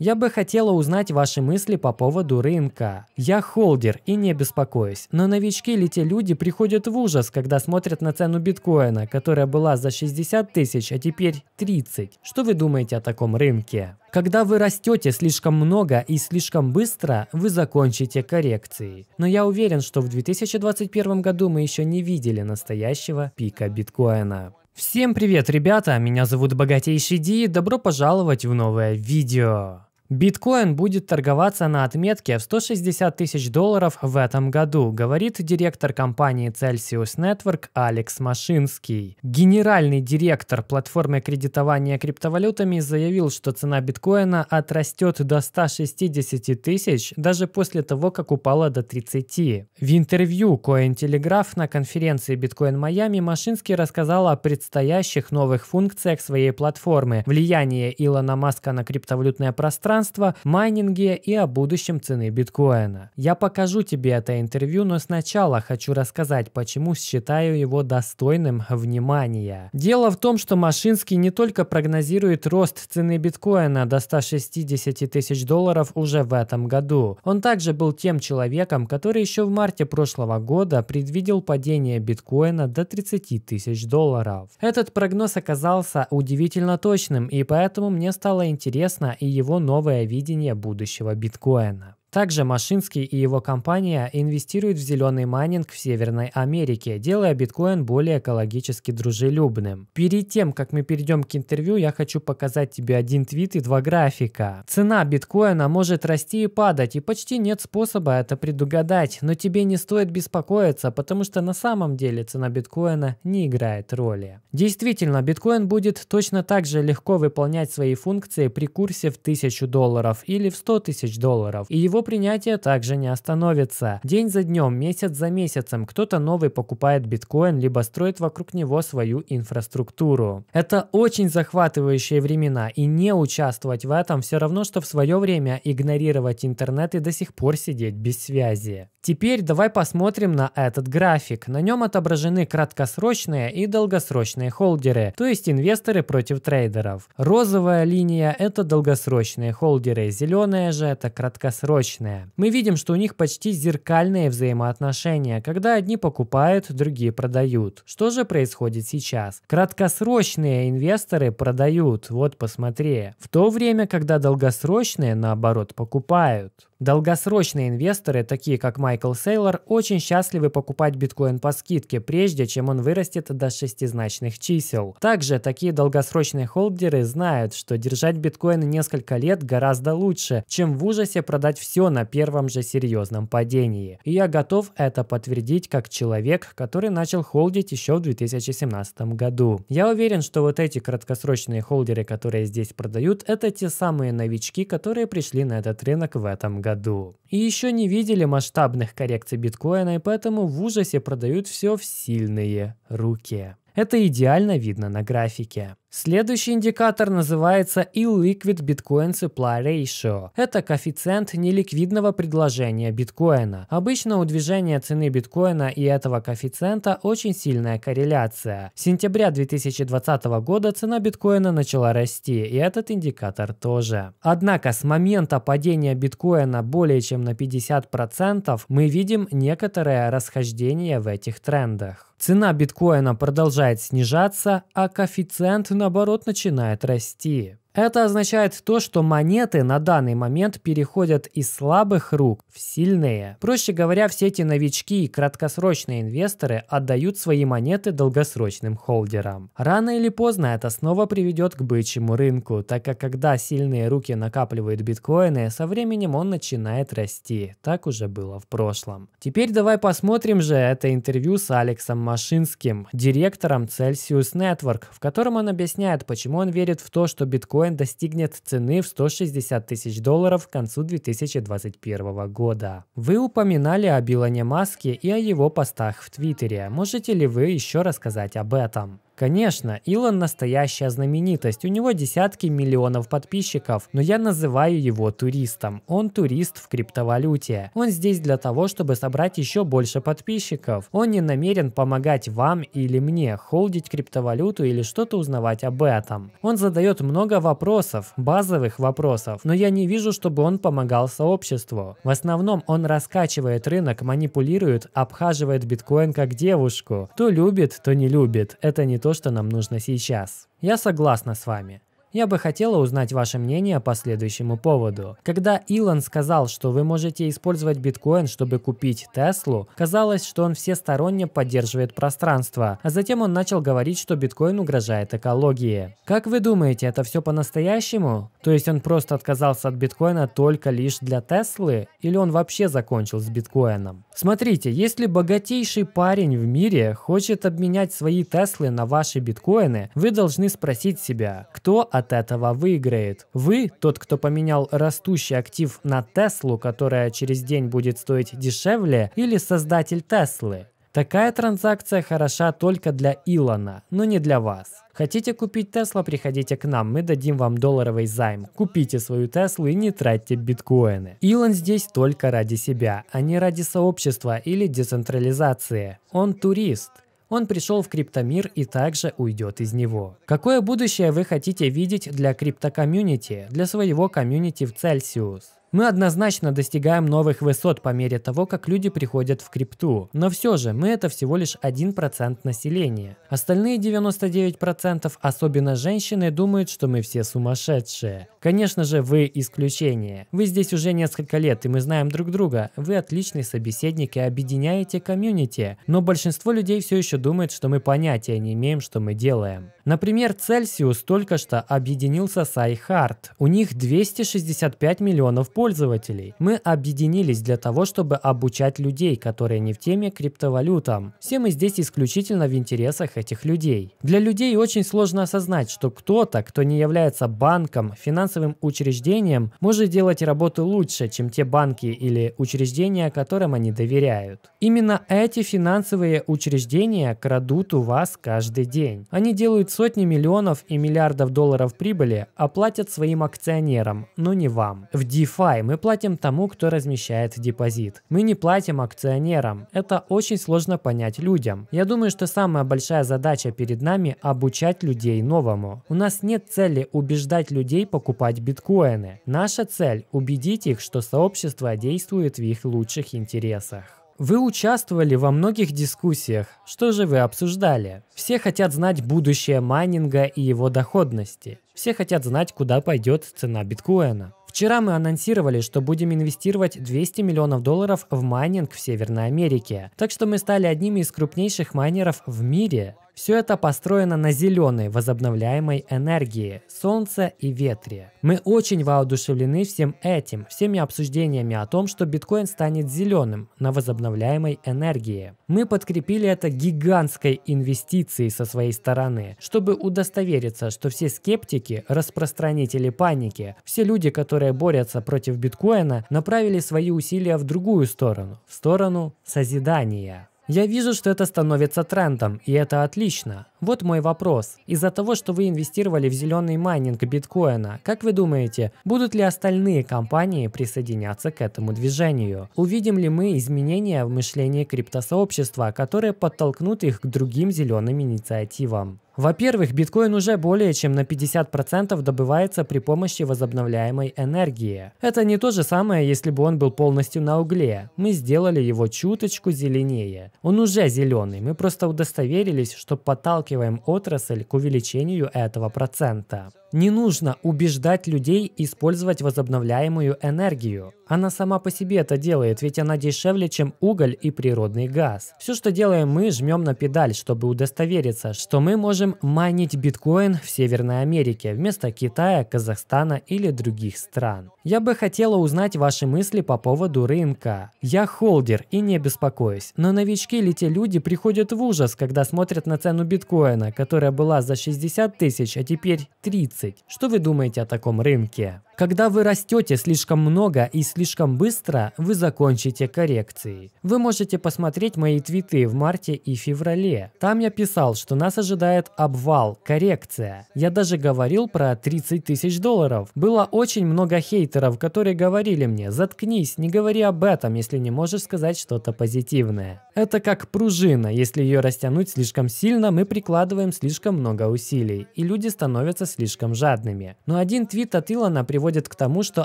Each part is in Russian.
Я бы хотела узнать ваши мысли по поводу рынка. Я холдер и не беспокоюсь, но новички или те люди приходят в ужас, когда смотрят на цену биткоина, которая была за 60 тысяч, а теперь 30. Что вы думаете о таком рынке? Когда вы растете слишком много и слишком быстро, вы закончите коррекции. Но я уверен, что в 2021 году мы еще не видели настоящего пика биткоина. Всем привет, ребята! Меня зовут Богатейший Ди, добро пожаловать в новое видео! Биткоин будет торговаться на отметке в 160 тысяч долларов в этом году, говорит директор компании Celsius Network Алекс Машинский. Генеральный директор платформы кредитования криптовалютами заявил, что цена биткоина отрастет до 160 тысяч даже после того, как упала до 30. В интервью Cointelegraph на конференции Bitcoin Miami Машинский рассказал о предстоящих новых функциях своей платформы, влияние Илона Маска на криптовалютное пространство пространства, майнинге и о будущем цены биткоина. Я покажу тебе это интервью, но сначала хочу рассказать, почему считаю его достойным внимания. Дело в том, что Машинский не только прогнозирует рост цены биткоина до 160 тысяч долларов уже в этом году. Он также был тем человеком, который еще в марте прошлого года предвидел падение биткоина до 30 тысяч долларов. Этот прогноз оказался удивительно точным, и поэтому мне стало интересно и его новое новое видение будущего биткоина. Также Машинский и его компания инвестируют в зеленый майнинг в Северной Америке, делая биткоин более экологически дружелюбным. Перед тем, как мы перейдем к интервью, я хочу показать тебе один твит и два графика. Цена биткоина может расти и падать, и почти нет способа это предугадать, но тебе не стоит беспокоиться, потому что на самом деле цена биткоина не играет роли. Действительно, биткоин будет точно так же легко выполнять свои функции при курсе в 1000 долларов или в 100 тысяч долларов, и его Принятие также не остановится. День за днем, месяц за месяцем кто-то новый покупает биткоин, либо строит вокруг него свою инфраструктуру. Это очень захватывающие времена, и не участвовать в этом все равно, что в свое время игнорировать интернет и до сих пор сидеть без связи. Теперь давай посмотрим на этот график. На нем отображены краткосрочные и долгосрочные холдеры, то есть инвесторы против трейдеров. Розовая линия – это долгосрочные холдеры, зеленая же – это краткосрочные рыночные. Мы видим, что у них почти зеркальные взаимоотношения, когда одни покупают, другие продают. Что же происходит сейчас? Краткосрочные инвесторы продают, вот посмотри, в то время, когда долгосрочные, наоборот, покупают. Долгосрочные инвесторы, такие как Майкл Сейлор, очень счастливы покупать биткоин по скидке, прежде чем он вырастет до шестизначных чисел. Также такие долгосрочные холдеры знают, что держать биткоин несколько лет гораздо лучше, чем в ужасе продать все на первом же серьезном падении. И я готов это подтвердить как человек, который начал холдить еще в 2017 году. Я уверен, что вот эти краткосрочные холдеры, которые здесь продают, это те самые новички, которые пришли на этот рынок в этом году. И еще не видели масштабных коррекций биткоина, и поэтому в ужасе продают все в сильные руки. Это идеально видно на графике. Следующий индикатор называется illiquid Bitcoin Supply Ratio. Это коэффициент неликвидного предложения биткоина. Обычно у движения цены биткоина и этого коэффициента очень сильная корреляция. С сентября 2020 года цена биткоина начала расти, и этот индикатор тоже. Однако с момента падения биткоина более чем на 50% мы видим некоторое расхождение в этих трендах. Цена биткоина продолжает снижаться, а коэффициент наоборот начинает расти. Это означает то, что монеты на данный момент переходят из слабых рук в сильные. Проще говоря, все эти новички и краткосрочные инвесторы отдают свои монеты долгосрочным холдерам. Рано или поздно это снова приведет к бычьему рынку, так как когда сильные руки накапливают биткоины, со временем он начинает расти. Так уже было в прошлом. Теперь давай посмотрим же это интервью с Алексом Машинским, директором Celsius Network, в котором он объясняет, почему он верит в то, что биткоин биткоин достигнет цены в 160 тысяч долларов к концу 2021 года. Вы упоминали о Билоне Маске и о его постах в Твиттере. Можете ли вы еще рассказать об этом? Конечно, Илон настоящая знаменитость, у него десятки миллионов подписчиков, но я называю его туристом. Он турист в криптовалюте. Он здесь для того, чтобы собрать еще больше подписчиков. Он не намерен помогать вам или мне холдить криптовалюту или что-то узнавать об этом. Он задает много вопросов, базовых вопросов, но я не вижу, чтобы он помогал сообществу. В основном он раскачивает рынок, манипулирует, обхаживает биткоин как девушку. То любит, то не любит. Это не то, что нам нужно сейчас. Я согласна с вами. Я бы хотела узнать ваше мнение по следующему поводу. Когда Илон сказал, что вы можете использовать биткоин, чтобы купить Теслу, казалось, что он всесторонне поддерживает пространство, а затем он начал говорить, что биткоин угрожает экологии. Как вы думаете, это все по-настоящему? То есть он просто отказался от биткоина только лишь для Теслы? Или он вообще закончил с биткоином? Смотрите, если богатейший парень в мире хочет обменять свои Теслы на ваши биткоины, вы должны спросить себя, кто от от этого выиграет. Вы, тот, кто поменял растущий актив на Теслу, которая через день будет стоить дешевле, или создатель Теслы? Такая транзакция хороша только для Илона, но не для вас. Хотите купить Тесла, приходите к нам, мы дадим вам долларовый займ. Купите свою Теслу и не тратьте биткоины. Илон здесь только ради себя, а не ради сообщества или децентрализации. Он турист он пришел в криптомир и также уйдет из него. Какое будущее вы хотите видеть для криптокомьюнити, для своего комьюнити в Celsius? Мы однозначно достигаем новых высот по мере того, как люди приходят в крипту. Но все же, мы это всего лишь 1% населения. Остальные 99%, особенно женщины, думают, что мы все сумасшедшие. Конечно же, вы исключение. Вы здесь уже несколько лет, и мы знаем друг друга. Вы отличный собеседник и объединяете комьюнити. Но большинство людей все еще думает, что мы понятия не имеем, что мы делаем. Например, Цельсиус только что объединился с iHeart. У них 265 миллионов пользователей пользователей. Мы объединились для того, чтобы обучать людей, которые не в теме криптовалютам. Все мы здесь исключительно в интересах этих людей. Для людей очень сложно осознать, что кто-то, кто не является банком, финансовым учреждением, может делать работу лучше, чем те банки или учреждения, которым они доверяют. Именно эти финансовые учреждения крадут у вас каждый день. Они делают сотни миллионов и миллиардов долларов прибыли, а платят своим акционерам, но не вам. В DeFi DeFi мы платим тому, кто размещает депозит. Мы не платим акционерам. Это очень сложно понять людям. Я думаю, что самая большая задача перед нами – обучать людей новому. У нас нет цели убеждать людей покупать биткоины. Наша цель – убедить их, что сообщество действует в их лучших интересах. Вы участвовали во многих дискуссиях. Что же вы обсуждали? Все хотят знать будущее майнинга и его доходности. Все хотят знать, куда пойдет цена биткоина. Вчера мы анонсировали, что будем инвестировать 200 миллионов долларов в майнинг в Северной Америке. Так что мы стали одними из крупнейших майнеров в мире. Все это построено на зеленой возобновляемой энергии, солнца и ветре. Мы очень воодушевлены всем этим, всеми обсуждениями о том, что биткоин станет зеленым на возобновляемой энергии. Мы подкрепили это гигантской инвестицией со своей стороны, чтобы удостовериться, что все скептики, распространители паники, все люди, которые борются против биткоина, направили свои усилия в другую сторону, в сторону созидания. Я вижу, что это становится трендом, и это отлично. Вот мой вопрос. Из-за того, что вы инвестировали в зеленый майнинг биткоина, как вы думаете, будут ли остальные компании присоединяться к этому движению? Увидим ли мы изменения в мышлении криптосообщества, которые подтолкнут их к другим зеленым инициативам? Во-первых, биткоин уже более чем на 50% добывается при помощи возобновляемой энергии. Это не то же самое, если бы он был полностью на угле. Мы сделали его чуточку зеленее. Он уже зеленый, мы просто удостоверились, что подталкиваем отрасль к увеличению этого процента. Не нужно убеждать людей использовать возобновляемую энергию. Она сама по себе это делает, ведь она дешевле, чем уголь и природный газ. Все, что делаем мы, жмем на педаль, чтобы удостовериться, что мы можем майнить биткоин в Северной Америке вместо Китая, Казахстана или других стран. Я бы хотела узнать ваши мысли по поводу рынка. Я холдер и не беспокоюсь, но новички или те люди приходят в ужас, когда смотрят на цену биткоина, которая была за 60 тысяч, а теперь 30. 30. Что вы думаете о таком рынке? Когда вы растете слишком много и слишком быстро, вы закончите коррекции. Вы можете посмотреть мои твиты в марте и феврале. Там я писал, что нас ожидает обвал, коррекция. Я даже говорил про 30 тысяч долларов. Было очень много хейтеров, которые говорили мне, заткнись, не говори об этом, если не можешь сказать что-то позитивное. Это как пружина, если ее растянуть слишком сильно, мы прикладываем слишком много усилий, и люди становятся слишком жадными. Но один твит от Илона приводит приводит к тому, что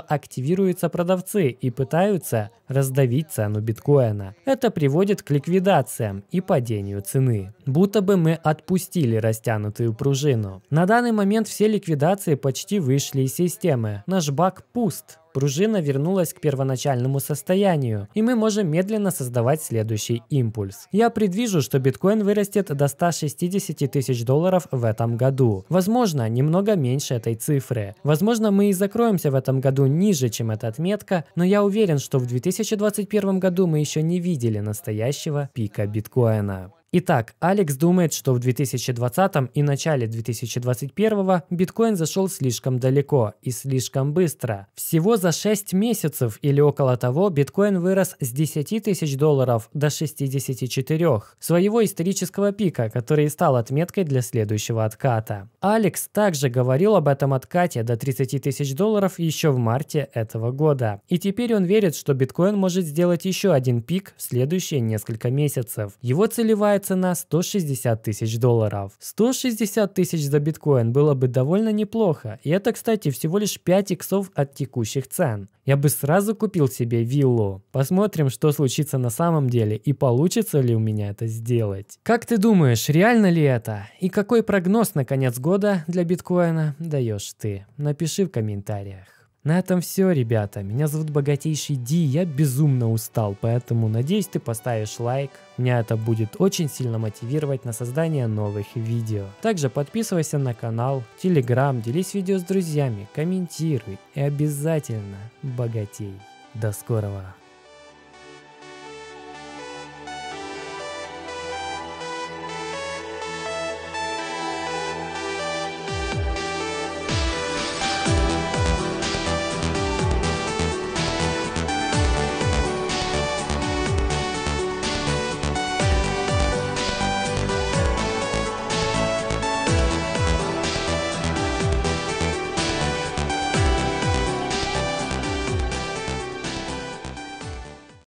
активируются продавцы и пытаются раздавить цену биткоина. Это приводит к ликвидациям и падению цены. Будто бы мы отпустили растянутую пружину. На данный момент все ликвидации почти вышли из системы. Наш бак пуст, пружина вернулась к первоначальному состоянию, и мы можем медленно создавать следующий импульс. Я предвижу, что биткоин вырастет до 160 тысяч долларов в этом году. Возможно, немного меньше этой цифры. Возможно, мы и закроемся в этом году ниже, чем эта отметка, но я уверен, что в 2021 году мы еще не видели настоящего пика биткоина. Итак, Алекс думает, что в 2020 и начале 2021 биткоин зашел слишком далеко и слишком быстро. Всего за 6 месяцев или около того биткоин вырос с 10 тысяч долларов до 64, своего исторического пика, который стал отметкой для следующего отката. Алекс также говорил об этом откате до 30 тысяч долларов еще в марте этого года. И теперь он верит, что биткоин может сделать еще один пик в следующие несколько месяцев. Его целевая цена 160 тысяч долларов. 160 тысяч за биткоин было бы довольно неплохо, и это, кстати, всего лишь 5 иксов от текущих цен. Я бы сразу купил себе виллу. Посмотрим, что случится на самом деле и получится ли у меня это сделать. Как ты думаешь, реально ли это? И какой прогноз на конец года для биткоина даешь ты? Напиши в комментариях. На этом все, ребята. Меня зовут Богатейший Ди, я безумно устал, поэтому надеюсь ты поставишь лайк. Меня это будет очень сильно мотивировать на создание новых видео. Также подписывайся на канал, телеграм, делись видео с друзьями, комментируй и обязательно богатей. До скорого!